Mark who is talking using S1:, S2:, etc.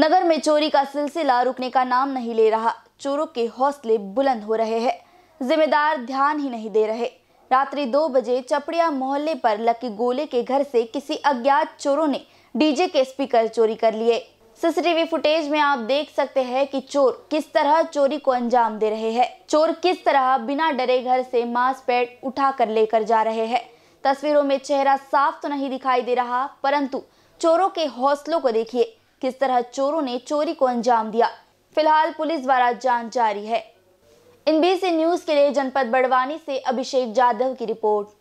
S1: नगर में चोरी का सिलसिला रुकने का नाम नहीं ले रहा चोरों के हौसले बुलंद हो रहे हैं जिम्मेदार ध्यान ही नहीं दे रहे रात्रि दो बजे चपड़िया मोहल्ले पर लकी गोले के घर से किसी अज्ञात चोरों ने डीजे के स्पीकर चोरी कर लिए सीसीटीवी फुटेज में आप देख सकते हैं कि चोर किस तरह चोरी को अंजाम दे रहे हैं चोर किस तरह बिना डरे घर से मांस पैट उठा कर लेकर जा रहे हैं तस्वीरों में चेहरा साफ तो नहीं दिखाई दे रहा परंतु चोरों के हौसलों को देखिए किस तरह चोरों ने चोरी को अंजाम दिया फिलहाल पुलिस द्वारा जांच जारी है इन बीसी न्यूज के लिए जनपद बड़वानी से अभिषेक जाधव की रिपोर्ट